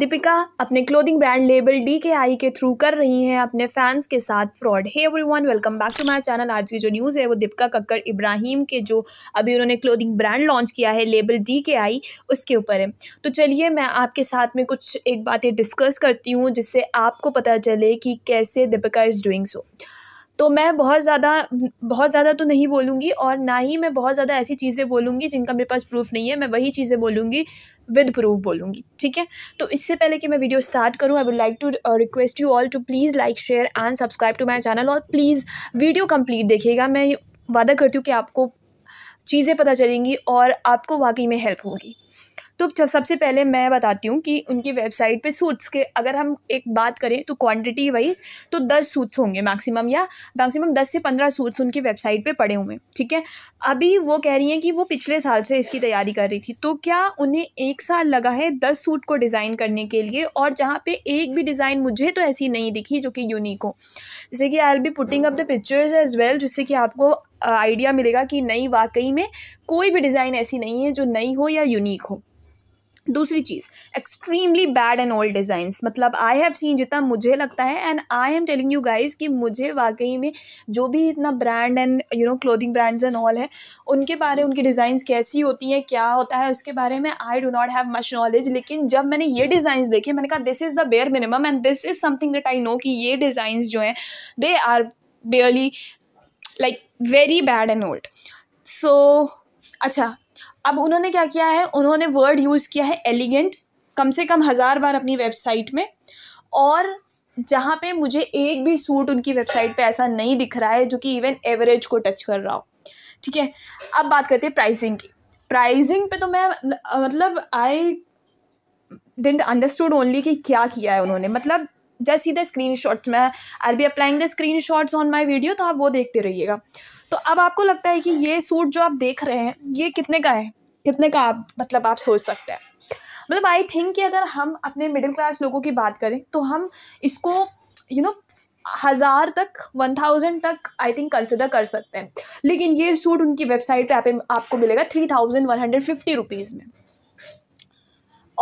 दीपिका अपने clothing brand label D के आई के थ्रू कर रही हैं अपने फैंस के साथ fraud hey everyone welcome back to my channel आज की जो न्यूज़ है वो दीपिका कक्कर इब्राहिम के जो अभी उन्होंने क्लोथिंग ब्रांड लॉन्च किया है लेबल डी के आई उसके ऊपर है तो चलिए मैं आपके साथ में कुछ एक बातें डिस्कस करती हूँ जिससे आपको पता चले कि कैसे दीपिका इज़ डूइंग सो तो मैं बहुत ज़्यादा बहुत ज़्यादा तो नहीं बोलूँगी और ना ही मैं बहुत ज़्यादा ऐसी चीज़ें बोलूँगी जिनका मेरे पास प्रूफ नहीं है मैं वही चीज़ें बोलूँगी विद प्रूफ बोलूँगी ठीक है तो इससे पहले कि मैं वीडियो स्टार्ट करूँ I would like to request you all to please like share and subscribe to my channel और प्लीज़ वीडियो कम्प्लीट देखिएगा मैं वादा करती हूँ कि आपको चीज़ें पता चलेंगी और आपको वाकई में हेल्प होगी तो सबसे पहले मैं बताती हूँ कि उनकी वेबसाइट पे सूट्स के अगर हम एक बात करें तो क्वांटिटी वाइज तो दस सूट्स होंगे मैक्सिमम या मैक्सिमम दस से पंद्रह सूट्स उनकी वेबसाइट पे पड़े हुए हैं ठीक है अभी वो कह रही हैं कि वो पिछले साल से इसकी तैयारी कर रही थी तो क्या उन्हें एक साल लगा है दस सूट को डिज़ाइन करने के लिए और जहाँ पर एक भी डिज़ाइन मुझे तो ऐसी नहीं दिखी जो कि यूनिक हो जैसे कि I'll be putting up the pictures as well जिससे कि आपको आइडिया मिलेगा कि नई वाकई में कोई भी डिज़ाइन ऐसी नहीं है जो नई हो या यूनिक हो दूसरी चीज़ extremely bad and old designs मतलब आई हैव सीन जितना मुझे लगता है and I am telling you guys कि मुझे वाकई में जो भी इतना brand and you know clothing brands and all है उनके बारे उनकी डिज़ाइंस कैसी होती हैं क्या होता है उसके बारे में I do not have much knowledge लेकिन जब मैंने ये डिज़ाइंस देखे मैंने कहा this is the bare minimum and this is something that I know कि ये डिज़ाइंस जो हैं they are barely like very bad and old so अच्छा अब उन्होंने क्या किया है उन्होंने वर्ड यूज़ किया है एलिगेंट कम से कम हज़ार बार अपनी वेबसाइट में और जहाँ पे मुझे एक भी सूट उनकी वेबसाइट पे ऐसा नहीं दिख रहा है जो कि इवन एवरेज को टच कर रहा हो ठीक है अब बात करते हैं प्राइसिंग की प्राइसिंग पे तो मैं मतलब आई डेंट अंडरस्टूड ओनली कि क्या किया है उन्होंने मतलब जैसे सीधा स्क्रीन शॉट्स में I be applying the screen shots on my video तो आप वो देखते रहिएगा तो अब आपको लगता है कि ये सूट जो आप देख रहे हैं ये कितने का है कितने का आप मतलब आप सोच सकते हैं मतलब आई थिंक कि अगर हम अपने मिडिल क्लास लोगों की बात करें तो हम इसको यू you नो know, हज़ार तक वन थाउजेंड तक आई थिंक कंसिडर कर सकते हैं लेकिन ये सूट उनकी वेबसाइट पे आप, आपको मिलेगा three thousand one hundred fifty rupees में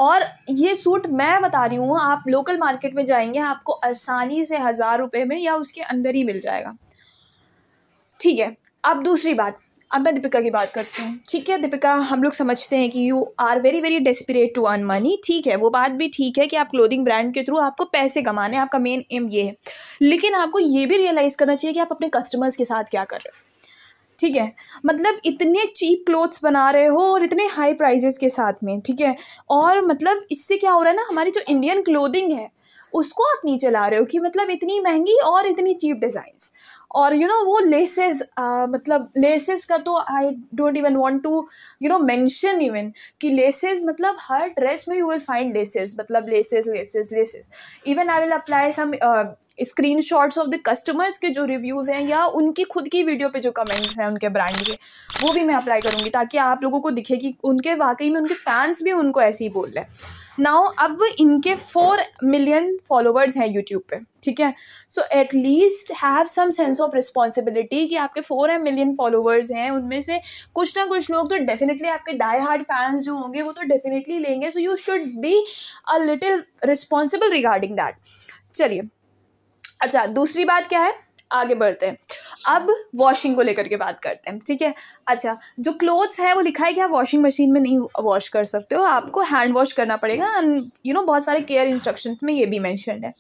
और ये सूट मैं बता रही हूँ आप लोकल मार्केट में जाएंगे आपको आसानी से हज़ार रुपये में या उसके अंदर ही मिल जाएगा ठीक है अब दूसरी बात अब मैं दीपिका की बात करती हूँ ठीक है दीपिका हम लोग समझते हैं कि you are very very desperate to earn money ठीक है वो बात भी ठीक है कि आप क्लोथिंग ब्रांड के थ्रू आपको पैसे कमाने आपका मेन एम ये है लेकिन आपको ये भी रियलाइज़ करना चाहिए कि आप अपने कस्टमर्स के साथ क्या कर रहे हो ठीक है मतलब इतने चीप क्लोथ्स बना रहे हो और इतने हाई प्राइजेस के साथ में ठीक है और मतलब इससे क्या हो रहा है ना हमारी जो इंडियन क्लोथिंग है उसको आप नीचे ला रहे हो कि मतलब इतनी महंगी और इतनी चीप डिज़ाइंस और यू you नो know, वो लेसेस uh, मतलब लेसेस का तो I don't even want to you know mention even कि लेसेस मतलब हर ड्रेस में यू विल फाइंड लेसेस मतलब laces laces laces even I will apply some screen shots of the customers के जो रिव्यूज़ हैं या उनकी खुद की वीडियो पे जो कमेंट्स हैं उनके ब्रांड के वो भी मैं अप्लाई करूँगी ताकि आप लोगों को दिखे कि उनके वाकई में उनके फैंस भी उनको ऐसे ही बोल रहे हैं नाउ अब इनके फोर मिलियन फॉलोवर्स हैं यूट्यूब पर ठीक है so at least have some sense of responsibility कि आपके फोर एम मिलियन फॉलोअर्स हैं उनमें से कुछ ना कुछ लोग तो डेफिनेटली आपके डाई हार्ड फैंस जो होंगे वो तो डेफिनेटली लेंगे so you should be a little responsible regarding that चलिए अच्छा दूसरी बात क्या है आगे बढ़ते हैं अब वॉशिंग को लेकर के बात करते हैं ठीक है अच्छा जो क्लोथ्स है वो लिखा है कि आप वॉशिंग मशीन में नहीं वॉश कर सकते हो आपको हैंड वॉश करना पड़ेगा एंड यू नो बहुत सारे केयर इंस्ट्रक्शंस में ये भी मैंशनड है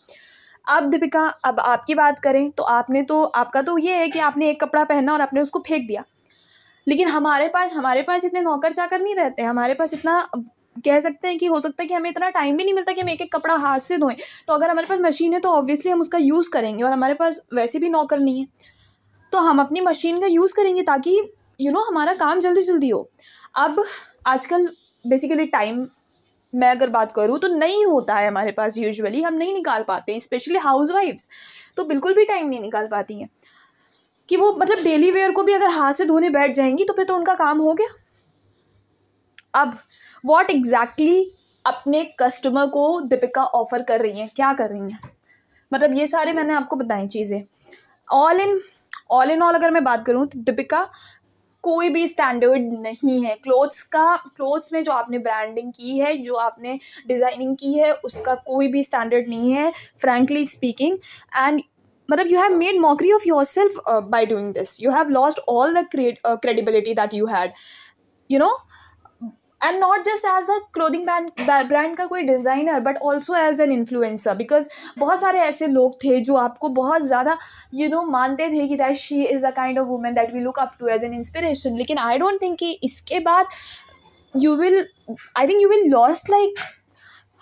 अब दीपिका अब आपकी बात करें तो आपने तो आपका तो ये है कि आपने एक कपड़ा पहना और आपने उसको फेंक दिया लेकिन हमारे पास हमारे पास इतने नौकर चाकर नहीं रहते हमारे पास इतना कह सकते हैं कि हो सकता है कि हमें इतना टाइम भी नहीं मिलता कि हम एक एक कपड़ा हाथ से धोएं तो अगर हमारे पास मशीन है तो ऑब्वियसली हम उसका यूज़ करेंगे और हमारे पास वैसे भी नौकर नहीं है तो हम अपनी मशीन का यूज़ करेंगे ताकि यू you नो know, हमारा काम जल्दी जल्दी हो अब आजकल बेसिकली टाइम मैं अगर बात करूँ तो नहीं होता है हमारे पास यूजुअली हम नहीं निकाल पाते स्पेशली हाउस वाइफ्स तो बिल्कुल भी टाइम नहीं निकाल पाती हैं कि वो मतलब डेली वेयर को भी अगर हाथ से धोने बैठ जाएंगी तो फिर तो उनका काम हो गया अब वॉट एग्जैक्टली exactly अपने कस्टमर को दीपिका ऑफर कर रही हैं क्या कर रही हैं मतलब ये सारे मैंने आपको बताई चीज़ें all in all in all अगर मैं बात करूँ तो दीपिका कोई भी स्टैंडर्ड नहीं है क्लोथ्स का क्लोथ्स में जो आपने ब्रांडिंग की है जो आपने डिज़ाइनिंग की है उसका कोई भी स्टैंडर्ड नहीं है फ्रैंकली स्पीकिंग एंड मतलब you have made mockery of yourself by doing this you have lost all the credibility that you had you know and not just as a clothing brand brand का कोई designer but also as an influencer because बहुत सारे ऐसे लोग थे जो आपको बहुत ज़्यादा यू नो मानते थे कि that she is a kind of women that we look up to as an inspiration लेकिन आई डोंट थिंक कि इसके बाद you will I think you will lose like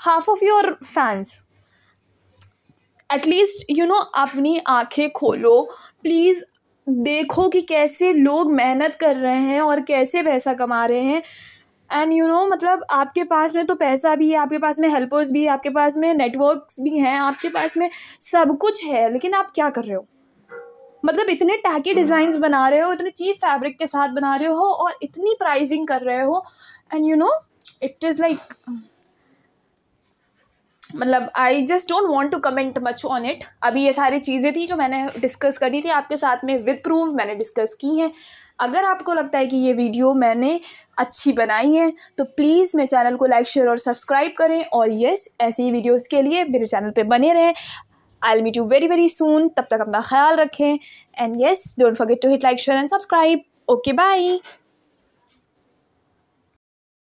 half of your fans at least you know अपनी आँखें खोलो please देखो कि कैसे लोग मेहनत कर रहे हैं और कैसे पैसा कमा रहे हैं एंड यू नो मतलब आपके पास में तो पैसा भी है आपके पास में हेल्पर्स भी है आपके पास में नेटवर्क्स भी हैं आपके पास में सब कुछ है लेकिन आप क्या कर रहे हो मतलब इतने टैकी डिज़ाइंस बना रहे हो इतने चीप फैब्रिक के साथ बना रहे हो और इतनी प्राइजिंग कर रहे हो and you know it is like मतलब I just don't want to comment much on it अभी ये सारी चीज़ें थी जो मैंने डिस्कस करी थी आपके साथ में विद प्रूफ मैंने डिस्कस की हैं अगर आपको लगता है कि ये वीडियो मैंने अच्छी बनाई है तो प्लीज़ मेरे चैनल को लाइक शेयर और सब्सक्राइब करें और यस ऐसी वीडियोज़ के लिए मेरे चैनल पर बने रहें I meet you very very soon तब तक अपना ख्याल रखें and yes don't forget to hit like share and subscribe okay by